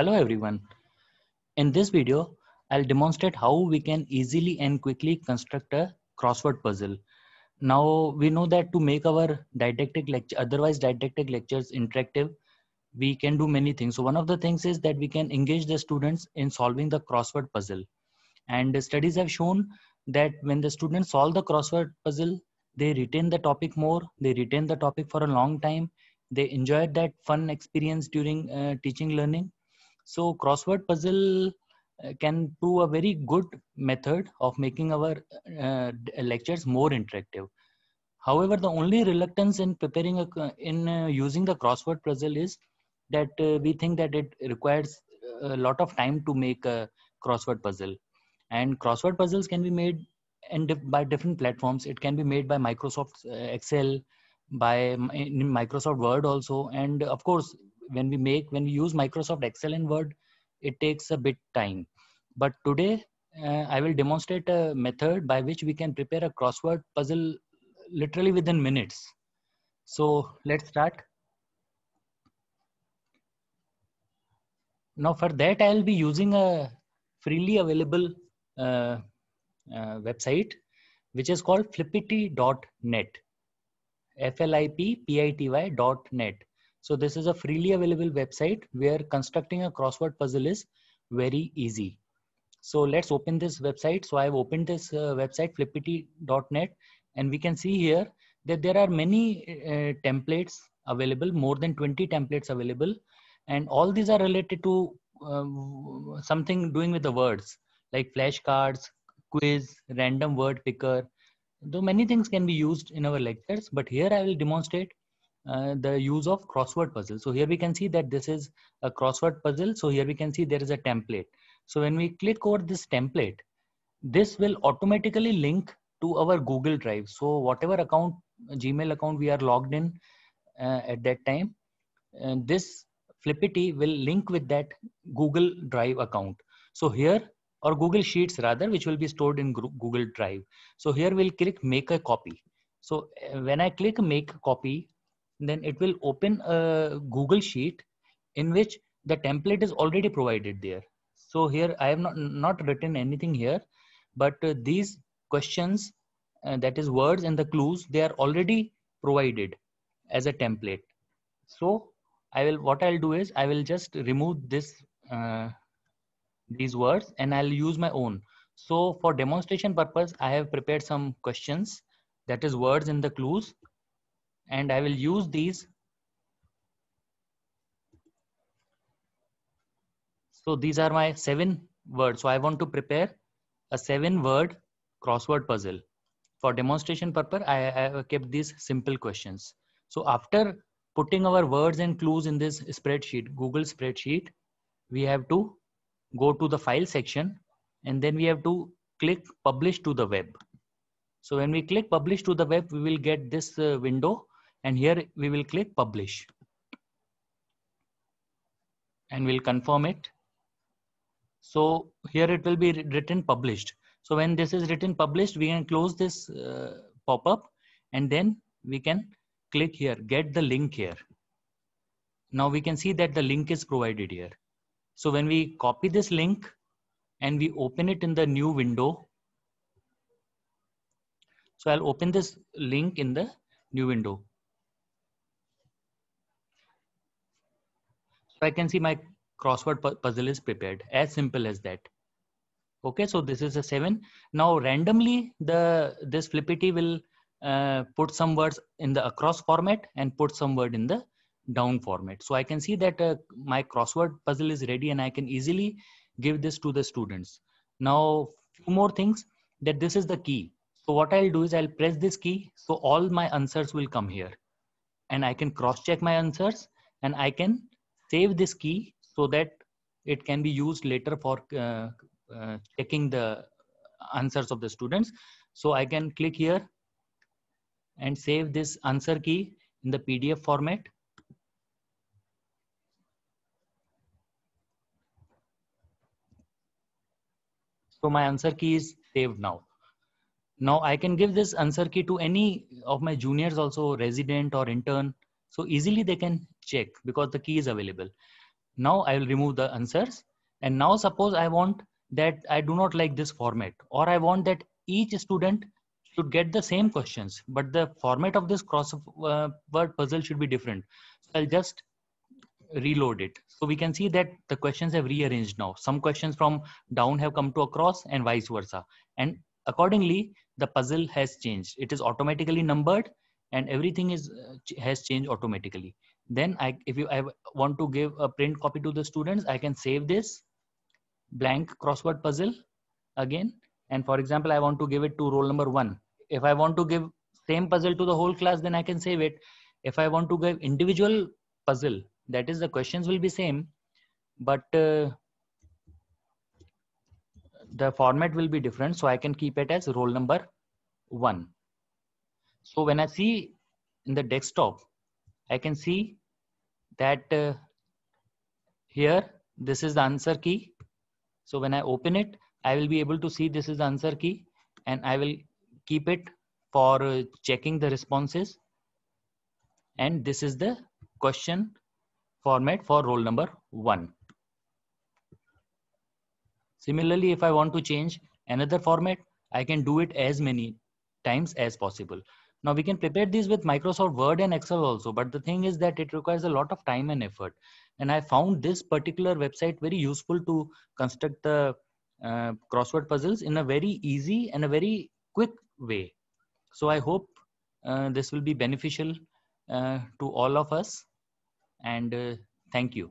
Hello everyone. In this video, I'll demonstrate how we can easily and quickly construct a crossword puzzle. Now we know that to make our didactic lecture, otherwise didactic lectures interactive, we can do many things. So one of the things is that we can engage the students in solving the crossword puzzle. And studies have shown that when the students solve the crossword puzzle, they retain the topic more, they retain the topic for a long time, they enjoyed that fun experience during uh, teaching learning so crossword puzzle uh, can prove a very good method of making our uh, lectures more interactive. However, the only reluctance in preparing a, in uh, using the crossword puzzle is that uh, we think that it requires a lot of time to make a crossword puzzle. And crossword puzzles can be made and by different platforms. It can be made by Microsoft uh, Excel, by Microsoft Word also, and of course when we make when we use microsoft excel and word it takes a bit time but today uh, i will demonstrate a method by which we can prepare a crossword puzzle literally within minutes so let's start now for that i'll be using a freely available uh, uh, website which is called flippity.net f l i p p i t y.net so this is a freely available website where constructing a crossword puzzle is very easy. So let's open this website. So I've opened this uh, website flippity.net and we can see here that there are many uh, templates available, more than 20 templates available. And all these are related to uh, something doing with the words like flashcards, quiz, random word picker. Though many things can be used in our lectures, but here I will demonstrate uh, the use of crossword puzzle. So here we can see that this is a crossword puzzle. So here we can see there is a template. So when we click over this template, this will automatically link to our Google Drive. So whatever account, Gmail account we are logged in uh, at that time, and uh, this Flippity will link with that Google Drive account. So here, or Google Sheets rather, which will be stored in Google Drive. So here we'll click make a copy. So uh, when I click make a copy, then it will open a Google Sheet in which the template is already provided there. So here I have not, not written anything here, but uh, these questions, uh, that is words and the clues, they are already provided as a template. So I will, what I'll do is I will just remove this, uh, these words and I'll use my own. So for demonstration purpose, I have prepared some questions that is words and the clues and I will use these. So these are my seven words. So I want to prepare a seven word crossword puzzle. For demonstration purpose, I have kept these simple questions. So after putting our words and clues in this spreadsheet, Google spreadsheet, we have to go to the file section and then we have to click publish to the web. So when we click publish to the web, we will get this uh, window and here we will click publish and we'll confirm it. So here it will be written published. So when this is written published, we can close this uh, pop-up and then we can click here, get the link here. Now we can see that the link is provided here. So when we copy this link and we open it in the new window, so I'll open this link in the new window. I can see my crossword puzzle is prepared as simple as that. Okay, so this is a seven. Now randomly the this flippity will uh, put some words in the across format and put some word in the down format. So I can see that uh, my crossword puzzle is ready and I can easily give this to the students. Now few more things that this is the key. So what I'll do is I'll press this key. So all my answers will come here and I can cross check my answers and I can save this key so that it can be used later for uh, uh, checking the answers of the students. So I can click here and save this answer key in the PDF format. So my answer key is saved now. Now I can give this answer key to any of my juniors also resident or intern so easily they can check because the key is available. Now I will remove the answers. And now suppose I want that I do not like this format or I want that each student should get the same questions, but the format of this crossword uh, puzzle should be different. So I'll just reload it. So we can see that the questions have rearranged now. Some questions from down have come to across and vice versa. And accordingly, the puzzle has changed. It is automatically numbered and everything is uh, has changed automatically then i if you i want to give a print copy to the students i can save this blank crossword puzzle again and for example i want to give it to roll number 1 if i want to give same puzzle to the whole class then i can save it if i want to give individual puzzle that is the questions will be same but uh, the format will be different so i can keep it as roll number 1 so when I see in the desktop, I can see that uh, here, this is the answer key. So when I open it, I will be able to see this is the answer key and I will keep it for uh, checking the responses. And this is the question format for roll number one. Similarly, if I want to change another format, I can do it as many times as possible. Now we can prepare these with Microsoft Word and Excel also, but the thing is that it requires a lot of time and effort. And I found this particular website very useful to construct the uh, crossword puzzles in a very easy and a very quick way. So I hope uh, this will be beneficial uh, to all of us and uh, thank you.